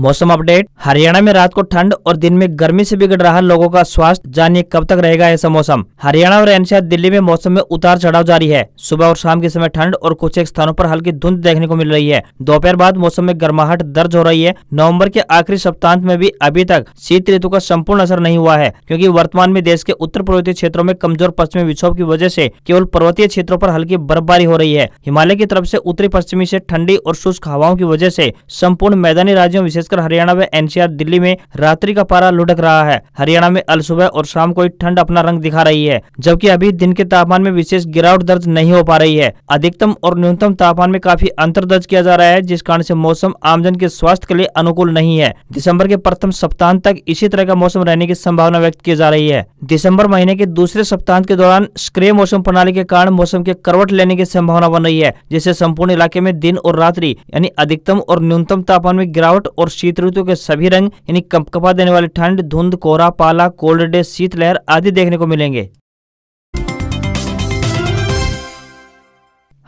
मौसम अपडेट हरियाणा में रात को ठंड और दिन में गर्मी से बिगड़ रहा लोगों का स्वास्थ्य जानिए कब तक रहेगा ऐसा मौसम हरियाणा और एनसीआर दिल्ली में मौसम में उतार चढ़ाव जारी है सुबह और शाम के समय ठंड और कुछ एक स्थानों पर हल्की धुंध देखने को मिल रही है दोपहर बाद मौसम में गर्माहट दर्ज हो रही है नवम्बर के आखिरी सप्ताह में भी अभी तक शीत ऋतु का संपूर्ण असर नहीं हुआ है क्यूँकी वर्तमान में देश के उत्तर पूर्वी क्षेत्रों में कमजोर पश्चिमी विक्षोभ की वजह ऐसी केवल पर्वतीय क्षेत्रों आरोप हल्की बर्फबारी हो रही है हिमालय की तरफ ऐसी उत्तरी पश्चिमी ऐसी ठंडी और शुष्क हवाओं की वजह ऐसी संपूर्ण मैदानी राज्यों विशेष विशेषकर हरियाणा व एनसीआर दिल्ली में रात्रि का पारा लुढ़क रहा है हरियाणा में अल सुबह और शाम को ठंड अपना रंग दिखा रही है जबकि अभी दिन के तापमान में विशेष गिरावट दर्ज नहीं हो पा रही है अधिकतम और न्यूनतम तापमान में काफी अंतर दर्ज किया जा रहा है जिस कारण ऐसी मौसम आमजन के स्वास्थ्य के लिए अनुकूल नहीं है दिसंबर के प्रथम सप्ताह तक इसी तरह का मौसम रहने की संभावना व्यक्त की जा रही है दिसंबर महीने के दूसरे सप्ताह के दौरान स्क्रे मौसम प्रणाली के कारण मौसम के करवट लेने की संभावना बन रही है जिससे संपूर्ण इलाके में दिन और रात्रि यानी अधिकतम और न्यूनतम तापमान में गिरावट और शीत ऋतु के सभी रंग यानी कंपकपा देने वाली ठंड धुंध कोहरा पाला कोल्ड डे शीतलहर आदि देखने को मिलेंगे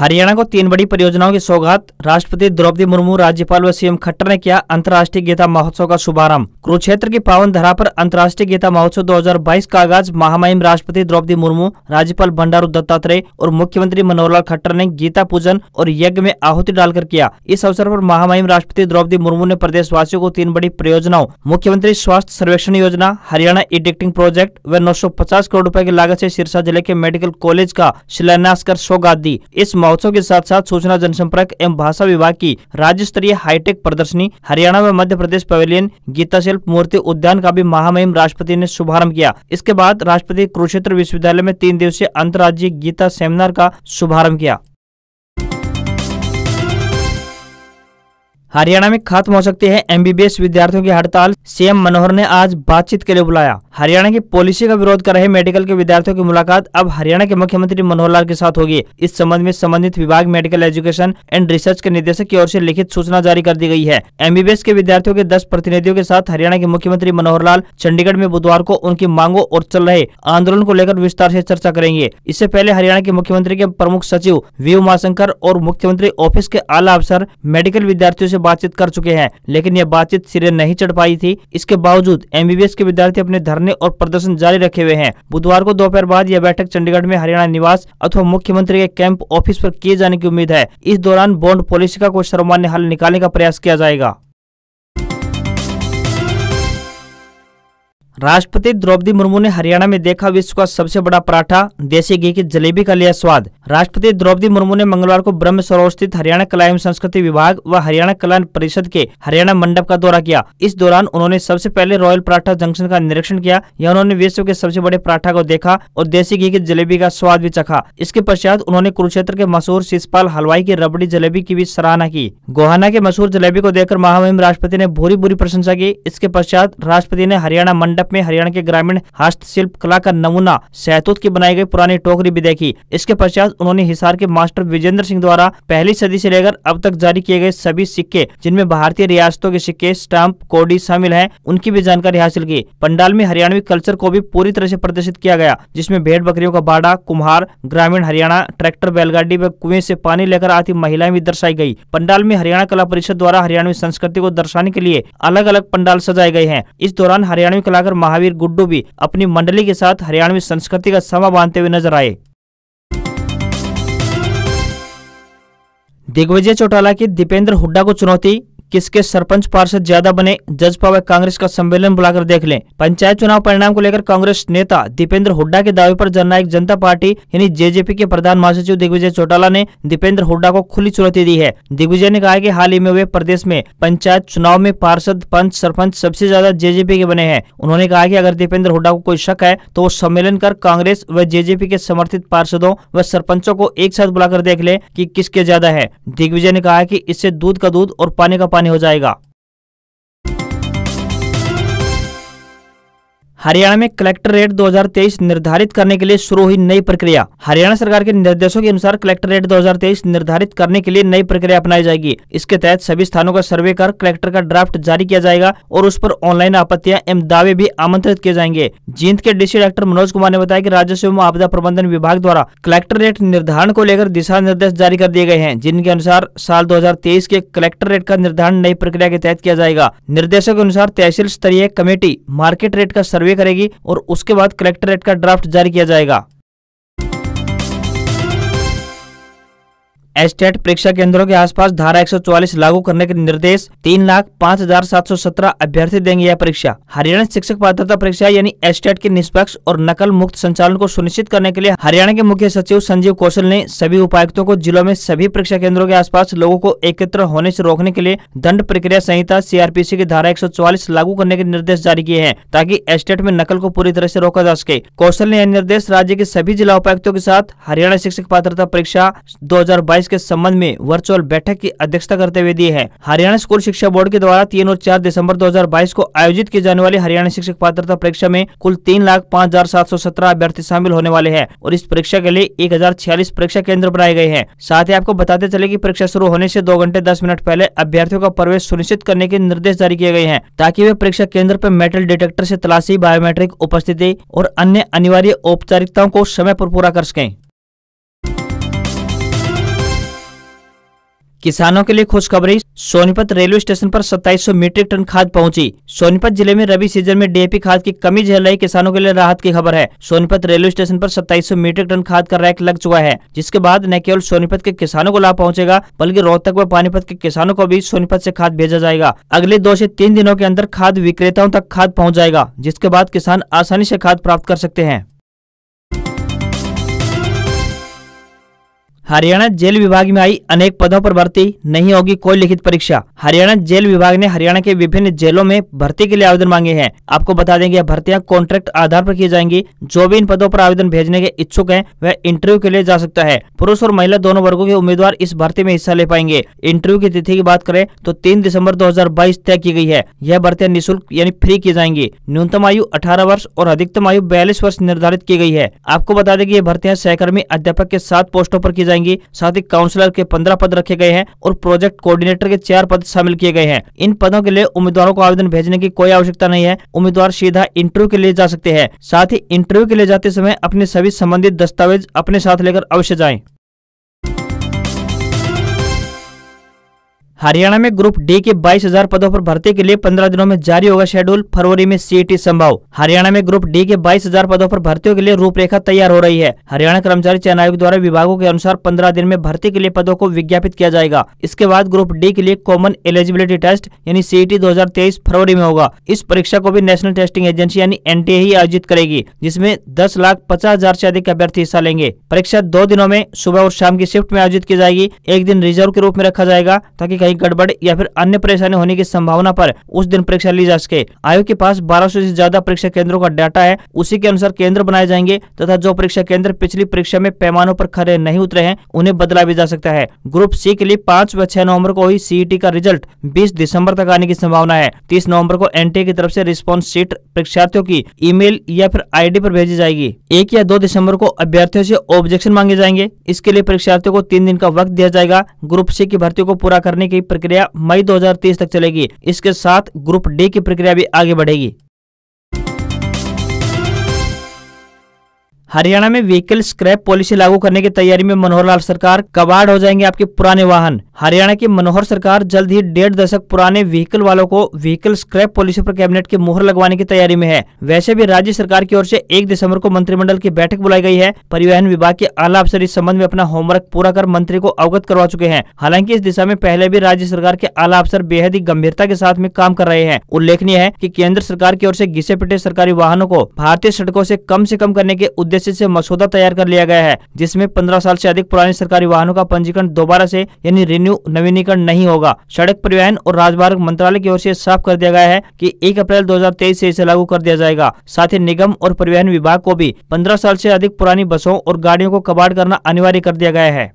हरियाणा को तीन बड़ी परियोजनाओं की सौगात राष्ट्रपति द्रौपदी मुर्मू राज्यपाल व सीएम खट्टर ने किया अंतर्राष्ट्रीय गीता महोत्सव का शुभारंभ कुरुक्षेत्र की पावन धरा पर अंतर्राष्ट्रीय गीता महोत्सव 2022 का आगाज महामहिम राष्ट्रपति द्रौपदी मुर्मू राज्यपाल बंडारू दत्तात्रेय और मुख्यमंत्री मनोहर लाल खट्टर ने गीता पूजन और यज्ञ में आहुति डालकर किया इस अवसर आरोप महामहिम राष्ट्रपति द्रौपदी मुर्मू ने प्रदेशवासियों को तीन बड़ी परियोजनाओं मुख्यमंत्री स्वास्थ्य सर्वेक्षण योजना हरियाणा इडिक्टिंग प्रोजेक्ट व नौ करोड़ रूपए की लागत ऐसी सिरसा जिले के मेडिकल कॉलेज का शिलान्यास कर सौगात दी इस महोत्सव के साथ साथ सूचना जनसंपर्क एवं भाषा विभाग की राज्य स्तरीय हाईटेक प्रदर्शनी हरियाणा में मध्य प्रदेश पवेलियन गीता शिल्प मूर्ति उद्यान का भी महामहिम राष्ट्रपति ने शुभारंभ किया इसके बाद राष्ट्रपति कुरुक्षेत्र विश्वविद्यालय में तीन दिवसीय अंतर्राज्यीय गीता सेमिनार का शुभारंभ किया हरियाणा में खत्म हो सकती है एमबीबीएस विद्यार्थियों की हड़ताल सीएम मनोहर ने आज बातचीत के लिए बुलाया हरियाणा की पॉलिसी का विरोध कर रहे मेडिकल के विद्यार्थियों की मुलाकात अब हरियाणा के मुख्यमंत्री मनोहर लाल के साथ होगी इस संबंध में संबंधित विभाग मेडिकल एजुकेशन एंड रिसर्च के निदेशक की ओर से लिखित सूचना जारी कर दी गई है एम के विद्यार्थियों के दस प्रतिनिधियों के साथ हरियाणा के मुख्यमंत्री मनोहर लाल चंडीगढ़ में बुधवार को उनकी मांगों और चल रहे आंदोलन को लेकर विस्तार ऐसी चर्चा करेंगे इससे पहले हरियाणा के मुख्यमंत्री के प्रमुख सचिव वी उमाशंकर और मुख्यमंत्री ऑफिस के आला अफसर मेडिकल विद्यार्थियों ऐसी बातचीत कर चुके हैं लेकिन यह बातचीत सिरे नहीं चढ़ पाई थी इसके बावजूद एमबीबीएस के विद्यार्थी अपने धरने और प्रदर्शन जारी रखे हुए हैं बुधवार को दोपहर बाद यह बैठक चंडीगढ़ में हरियाणा निवास अथवा मुख्यमंत्री के कैंप ऑफिस आरोप किए जाने की उम्मीद है इस दौरान बॉन्ड पॉलिसी का कोई सर्वमान्य हल निकालने का प्रयास किया जाएगा राष्ट्रपति द्रौपदी मुर्मू ने हरियाणा में देखा विश्व का सबसे बड़ा पराठा देसी घी की जलेबी का लिया स्वाद राष्ट्रपति द्रौपदी मुर्मू ने मंगलवार को ब्रह्म सरोवर स्थित हरियाणा कला एवं संस्कृति विभाग व हरियाणा कला परिषद के हरियाणा मंडप का दौरा किया इस दौरान उन्होंने सबसे पहले रॉयल पराठा जंक्शन का निरीक्षण किया यहाँ उन्होंने विश्व के सबसे बड़े पराठा को देखा और देसी घी की जलेबी का स्वाद भी चखा इसके पश्चात उन्होंने कुरुक्षेत्र के मशहूर शिशपाल हलवाई की रबड़ी जलेबी की भी सराहना की गोहाना के मशहूर जलेबी को देखकर महामहिम राष्ट्रपति ने भूरी बुरी प्रशंसा की इसके पश्चात राष्ट्रपति ने हरियाणा मंडप में हरियाणा के ग्रामीण हस्तशिल्प कला का नमूना सहतूत की बनाई गई पुरानी टोकरी भी देखी इसके पश्चात उन्होंने हिसार के मास्टर विजेंद्र सिंह द्वारा पहली सदी से लेकर अब तक जारी किए गए सभी सिक्के जिनमें भारतीय रियासतों के सिक्के स्टाम्प कोडी शामिल है उनकी भी जानकारी हासिल की पंडाल में हरियाणवी कल्चर को भी पूरी तरह ऐसी प्रदर्शित किया गया जिसमे भेड़ बकरियों का बाड़ा कुम्हार ग्रामीण हरियाणा ट्रैक्टर बैलगाड़ी व कुएं ऐसी पानी लेकर आती महिलाएं भी दर्शाई गयी पंडाल में हरियाणा कला परिषद द्वारा हरियाणवी संस्कृति को दर्शाने के लिए अलग अलग पंडाल सजाए गए हैं इस दौरान हरियाणवी कलाकार महावीर गुड्डू भी अपनी मंडली के साथ हरियाणवी संस्कृति का समा बांधते हुए नजर आए दिग्विजय चौटाला की दीपेंद्र हुड्डा को चुनौती किसके सरपंच पार्षद ज्यादा बने जजपा व कांग्रेस का सम्मेलन बुलाकर देख लें पंचायत चुनाव परिणाम को लेकर कांग्रेस नेता दीपेंद्र हुड्डा के दावे पर जननायक जनता पार्टी यानी जेजेपी के प्रधान महासचिव दिग्विजय चौटाला ने दीपेंद्र हुड्डा को खुली चुनौती दी है दिग्विजय ने कहा की हाल ही में वे प्रदेश में पंचायत चुनाव में पार्षद पंच सरपंच सबसे ज्यादा जेजेपी के बने हैं उन्होंने कहा की अगर दीपेंद्र हुड्डा को कोई शक है तो वो सम्मेलन कर कांग्रेस व जेजेपी के समर्थित पार्षदों व सरपंचों को एक साथ बुलाकर देख ले की किसके ज्यादा है दिग्विजय ने कहा की इससे दूध का दूध और पानी का पानी हो जाएगा हरियाणा में कलेक्टर रेट 2023 निर्धारित करने के लिए शुरू हुई नई प्रक्रिया हरियाणा सरकार के निर्देशों के अनुसार कलेक्टर रेट 2023 निर्धारित करने के लिए नई प्रक्रिया अपनाई जाएगी इसके तहत सभी स्थानों का सर्वे कर कलेक्टर का ड्राफ्ट जारी किया जाएगा और उस पर ऑनलाइन आपत्तियां एवं दावे भी आमंत्रित किए जाएंगे जींद के डीसी डॉक्टर मनोज कुमार ने बताया की राजस्व एवं आपदा प्रबंधन विभाग द्वारा कलेक्टर रेट निर्धारण को लेकर दिशा निर्देश जारी कर दिए गए हैं जिनके अनुसार साल दो के कलेक्टर रेट का निर्धारण नई प्रक्रिया के तहत किया जाएगा निर्देशों के अनुसार तहसील स्तरीय कमेटी मार्केट रेट का सर्वे सर्वे करेगी और उसके बाद कलेक्टरेट का ड्राफ्ट जारी किया जाएगा एस्टेट परीक्षा केंद्रों के आसपास धारा 144 लागू करने के निर्देश तीन लाख पाँच हजार सात सौ सत्रह अभ्यर्थी देंगे यह परीक्षा हरियाणा शिक्षक पात्रता परीक्षा यानी एस्टेट के निष्पक्ष और नकल मुक्त संचालन को सुनिश्चित करने के लिए हरियाणा के मुख्य सचिव संजीव कौशल ने सभी उपायुक्तों को जिलों में सभी परीक्षा केंद्रों के आस लोगों को एकत्र होने ऐसी रोकने के लिए दंड प्रक्रिया संहिता सी की धारा एक लागू करने के निर्देश जारी किए हैं ताकि एस्टेट में नकल को पूरी तरह ऐसी रोका जा सके कौशल ने यह निर्देश राज्य के सभी जिला उपायुक्तों के साथ हरियाणा शिक्षक पात्रता परीक्षा दो इसके संबंध में वर्चुअल बैठक की अध्यक्षता करते हुए दी है हरियाणा स्कूल शिक्षा बोर्ड के द्वारा तीन और चार दिसंबर 2022 को आयोजित की जाने वाली हरियाणा शिक्षक पात्रता परीक्षा में कुल तीन लाख पाँच हजार सात सौ सत्रह अभ्यर्थी शामिल होने वाले हैं और इस परीक्षा के लिए एक हजार छियालीस परीक्षा केंद्र बनाए गए हैं साथ ही आपको बताते चले की परीक्षा शुरू होने ऐसी दो घंटे दस मिनट पहले अभ्यर्थियों का प्रवेश सुनिश्चित करने के निर्देश जारी किए गए हैं ताकि वे परीक्षा केंद्र आरोप मेटल डिटेक्टर ऐसी तलाशी बायोमेट्रिक उपस्थिति और अन्य अनिवार्य औपचारिकताओं को समय पर पूरा कर सकें किसानों के लिए खुशखबरी सोनीपत रेलवे स्टेशन पर 2700 मीट्रिक टन खाद पहुंची सोनीपत जिले में रबी सीजन में डीएपी खाद की कमी झेल रही किसानों के लिए राहत की खबर है सोनीपत रेलवे स्टेशन पर 2700 मीट्रिक टन खाद का रैक लग चुका है जिसके बाद न केवल सोनीपत के किसानों को लाभ पहुंचेगा बल्कि रोहतक व पानीपत के किसानों को भी सोनीपत ऐसी खाद भेजा जाएगा अगले दो ऐसी तीन दिनों के अंदर खाद विक्रेताओं तक खाद पहुँच जाएगा जिसके बाद किसान आसानी ऐसी खाद प्राप्त कर सकते हैं हरियाणा जेल विभाग में आई अनेक पदों पर भर्ती नहीं होगी कोई लिखित परीक्षा हरियाणा जेल विभाग ने हरियाणा के विभिन्न जेलों में भर्ती के लिए आवेदन मांगे हैं आपको बता देंगे यह भर्तियां कॉन्ट्रैक्ट आधार पर की जाएंगी जो भी इन पदों पर आवेदन भेजने के इच्छुक हैं वह इंटरव्यू के लिए जा सकता है पुरुष और महिला दोनों वर्गो के उम्मीदवार इस भर्ती में हिस्सा ले पाएंगे इंटरव्यू की तिथि की बात करें तो तीन दिसम्बर दो तय की गई है यह भर्तियाँ निःशुल्क यानी फ्री की जाएंगी न्यूनतम आयु अठारह वर्ष और अधिकतम आयु बयालीस वर्ष निर्धारित की गई है आपको बता दें कि ये भर्तियाँ सहकर्मी अध्यापक के सात पोस्टों पर की जाएगी जाएंगी साथ ही काउंसलर के पंद्रह पद रखे गए हैं और प्रोजेक्ट कोऑर्डिनेटर के चार पद शामिल किए गए हैं इन पदों के लिए उम्मीदवारों को आवेदन भेजने की कोई आवश्यकता नहीं है उम्मीदवार सीधा इंटरव्यू के लिए जा सकते हैं साथ ही इंटरव्यू के लिए जाते समय अपने सभी संबंधित दस्तावेज अपने साथ लेकर अवश्य जाए हरियाणा में ग्रुप डी के 22,000 पदों पर भर्ती के लिए 15 दिनों में जारी होगा शेड्यूल फरवरी में सीईटी e संभव हरियाणा में ग्रुप डी के 22,000 पदों पर भर्तियों के लिए रूपरेखा तैयार हो रही है हरियाणा कर्मचारी चयन आयोग द्वारा विभागों के अनुसार 15 दिन में भर्ती के लिए पदों को विज्ञापित किया जाएगा इसके बाद ग्रुप डी के लिए कॉमन एलिजिबिलिटी टेस्ट यानी e सीईटी 2023 फरवरी में होगा इस परीक्षा को भी नेशनल टेस्टिंग एजेंसी यानी एन ही आयोजित करेगी जिसमे दस लाख पचास हजार ऐसी अधिक अभ्यर्थी हिस्सा लेंगे परीक्षा दो दिनों में सुबह और शाम की शिफ्ट में आयोजित की जाएगी एक दिन रिजर्व के रूप में रखा जाएगा ताकि कहीं गड़बड़ या फिर अन्य परेशानी होने की संभावना पर उस दिन परीक्षा ली जा सके आयोग के पास 1200 से ज्यादा परीक्षा केंद्रों का डाटा है उसी के अनुसार केंद्र बनाए जाएंगे तथा जो परीक्षा केंद्र पिछली परीक्षा में पैमानों पर खड़े नहीं उतरे हैं उन्हें बदला भी जा सकता है ग्रुप सी के लिए पाँच व छह नवम्बर को ही सीईटी का रिजल्ट बीस दिसम्बर तक आने की संभावना है तीस नवम्बर को एन की तरफ ऐसी रिस्पॉन्स सीट परीक्षार्थियों की ईमेल या फिर आई पर भेजी जाएगी एक या दो दिसंबर को अभ्यर्थियों ऐसी ऑब्जेक्शन मांगे जाएंगे इसके लिए परीक्षार्थियों को तीन दिन का वक्त दिया जाएगा ग्रुप सी की भर्ती को पूरा करने की की प्रक्रिया मई 2030 तक चलेगी इसके साथ ग्रुप डी की प्रक्रिया भी आगे बढ़ेगी हरियाणा में व्हीकल स्क्रैप पॉलिसी लागू करने की तैयारी में मनोहर लाल सरकार कबाड़ हो जाएंगे आपके पुराने वाहन हरियाणा की मनोहर सरकार जल्द ही डेढ़ दशक पुराने व्हीकल वालों को व्हीकल स्क्रैप पॉलिसी पर कैबिनेट के मोहर लगवाने की तैयारी में है वैसे भी राज्य सरकार की ओर से एक दिसंबर को मंत्रिमंडल की बैठक बुलाई गई है परिवहन विभाग के आला अफसर इस संबंध में अपना होमवर्क पूरा कर मंत्री को अवगत करवा चुके हैं हालांकि इस दिशा में पहले भी राज्य सरकार के आला अफसर बेहद ही गंभीरता के साथ में काम कर रहे हैं उल्लेखनीय है की केंद्र सरकार की ओर ऐसी घिसे पिटे सरकारी वाहनों को भारतीय सड़कों ऐसी कम ऐसी कम करने के उद्देश्य उद्देश्य से मसौदा तैयार कर लिया गया है जिसमें पंद्रह साल से अधिक पुराने सरकारी वाहनों का पंजीकरण दोबारा से यानी रिन्यू नवीनीकरण नहीं होगा सड़क परिवहन और राजमार्ग मंत्रालय की ओर से साफ कर दिया गया है कि एक अप्रैल 2023 से इसे लागू कर दिया जाएगा साथ ही निगम और परिवहन विभाग को भी पंद्रह साल ऐसी अधिक पुरानी बसों और गाड़ियों को कबाड़ करना अनिवार्य कर दिया गया है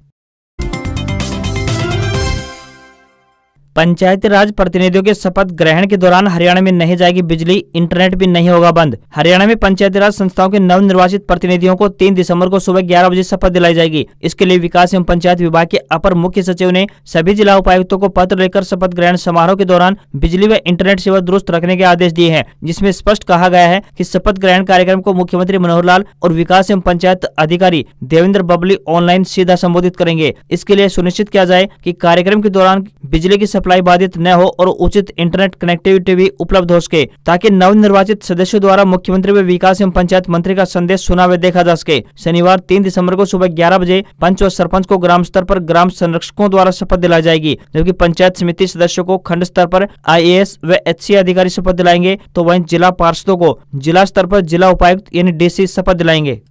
पंचायती राज प्रतिनिधियों के शपथ ग्रहण के दौरान हरियाणा में नहीं जाएगी बिजली इंटरनेट भी नहीं होगा बंद हरियाणा में पंचायती राज संस्थाओं के नव निर्वाचित प्रतिनिधियों को 3 दिसंबर को सुबह 11 बजे शपथ दिलाई जाएगी इसके लिए विकास एवं पंचायत विभाग के अपर मुख्य सचिव ने सभी जिला उपायुक्तों को पत्र लेकर शपथ ग्रहण समारोह के दौरान बिजली व इंटरनेट सेवा दुरुस्त रखने के आदेश दिए है जिसमे स्पष्ट कहा गया है की शपथ ग्रहण कार्यक्रम को मुख्यमंत्री मनोहर लाल और विकास एवं पंचायत अधिकारी देवेंद्र बबली ऑनलाइन सीधा संबोधित करेंगे इसके लिए सुनिश्चित किया जाए की कार्यक्रम के दौरान बिजली की सप्लाई बाधित न हो और उचित इंटरनेट कनेक्टिविटी भी उपलब्ध हो सके ताकि नव निर्वाचित सदस्यों द्वारा मुख्यमंत्री व विकास एवं पंचायत मंत्री का संदेश सुना हुए देखा जा सके शनिवार तीन दिसम्बर को सुबह ग्यारह बजे पंच और सरपंच को ग्राम स्तर आरोप ग्राम संरक्षकों द्वारा शपथ दिलाई जाएगी जबकि पंचायत समिति सदस्यों को खंड स्तर आरोप आई व एच अधिकारी शपथ दिलाएंगे तो वही जिला पार्षदों को जिला स्तर आरोप जिला उपायुक्त यानी डीसी शपथ दिलाएंगे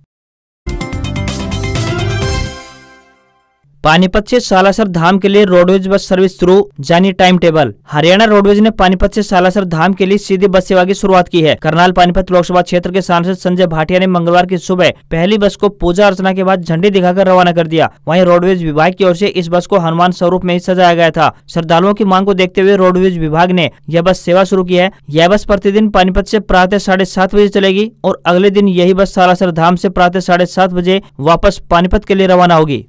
पानीपत से सालासर धाम के लिए रोडवेज बस सर्विस शुरू जानी टाइम टेबल हरियाणा रोडवेज ने पानीपत से सालासर धाम के लिए सीधी बस सेवा की शुरुआत की है करनाल पानीपत लोकसभा क्षेत्र के सांसद संजय भाटिया ने मंगलवार की सुबह पहली बस को पूजा अर्चना के बाद झंडी दिखाकर रवाना कर दिया वहीं रोडवेज विभाग की ओर से इस बस को हनुमान स्वरूप में ही सजाया गया था श्रद्धालुओं की मांग को देखते हुए रोडवेज विभाग ने यह बस सेवा शुरू की है यह बस प्रतिदिन पानीपत ऐसी प्रातः साढ़े सात बजे चलेगी और अगले दिन यही बस सालासर धाम ऐसी प्रातः साढ़े सात बजे वापस पानीपत के लिए रवाना होगी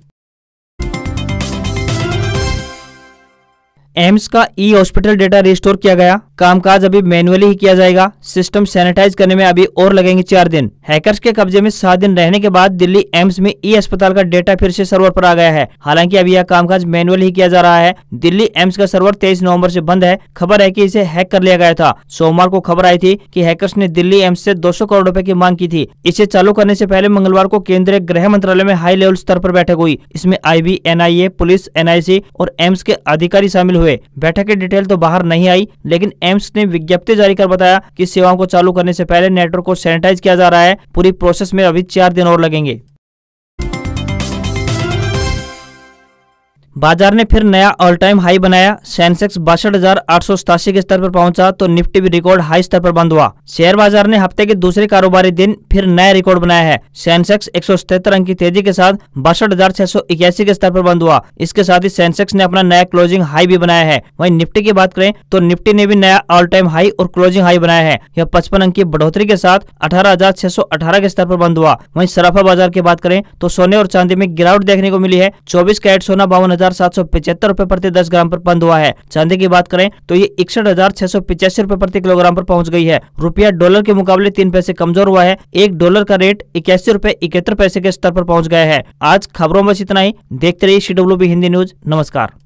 एम्स का ई हॉस्पिटल डेटा रिस्टोर किया गया कामकाज अभी मैनुअली ही किया जाएगा सिस्टम सैनिटाइज करने में अभी और लगेंगे चार दिन हैकर्स के कब्जे में सात दिन रहने के बाद दिल्ली एम्स में ई अस्पताल का डेटा फिर से सर्वर पर आ गया है हालांकि अभी यह कामकाज मैनुअल ही किया जा रहा है दिल्ली एम्स का सर्वर तेईस नवम्बर ऐसी बंद है खबर है की इसे हैक कर लिया गया था सोमवार को खबर आई थी की हैकर्स ने दिल्ली एम्स ऐसी दो करोड़ रूपए की मांग की थी इसे चालू करने ऐसी पहले मंगलवार को केंद्रीय गृह मंत्रालय में हाई लेवल स्तर आरोप बैठक हुई इसमें आई बी पुलिस एनआईसी और एम्स के अधिकारी शामिल हुए हुए बैठक की डिटेल तो बाहर नहीं आई लेकिन एम्स ने विज्ञप्ति जारी कर बताया की सेवाओं को चालू करने से पहले नेटवर्क को सैनिटाइज किया जा रहा है पूरी प्रोसेस में अभी चार दिन और लगेंगे बाजार ने फिर नया ऑल टाइम हाई बनाया सेंसेक्स बासठ हजार आठ सौ सतासी के स्तर पर पहुंचा तो निफ्टी भी रिकॉर्ड हाई स्तर पर बंद हुआ शेयर बाजार ने हफ्ते के दूसरे कारोबारी दिन फिर नया रिकॉर्ड बनाया है सेंसेक्स एक सौ अंक की तेजी के साथ बासठ हजार छह सौ इक्यासी के स्तर पर बंद हुआ इसके साथ ही सेंसेक्स ने अपना नया क्लोजिंग हाई भी बनाया है वही निफ्टी की बात करें तो निफ्टी ने भी नया ऑल टाइम हाई और क्लोजिंग हाई बनाया है यह पचपन अंक की बढ़ोतरी के साथ अठारह के स्तर आरोप बंद हुआ वही सराफा बाजार की बात करें तो सोने और चांदी में गिरावट देखने को मिली है चौबीस कैरेट सोना बावन हजार सात सौ रूपए प्रति दस ग्राम पर बंद हुआ है चांदी की बात करें तो ये इकसठ हजार छह सौ पिचासी रूपए प्रति किलोग्राम पर पहुंच गई है रुपया डॉलर के मुकाबले तीन पैसे कमजोर हुआ है एक डॉलर का रेट इक्यासी रूपए इकहत्तर पैसे के स्तर पर पहुँच गया है आज खबरों में इतना ही देखते रहिए सी हिंदी न्यूज नमस्कार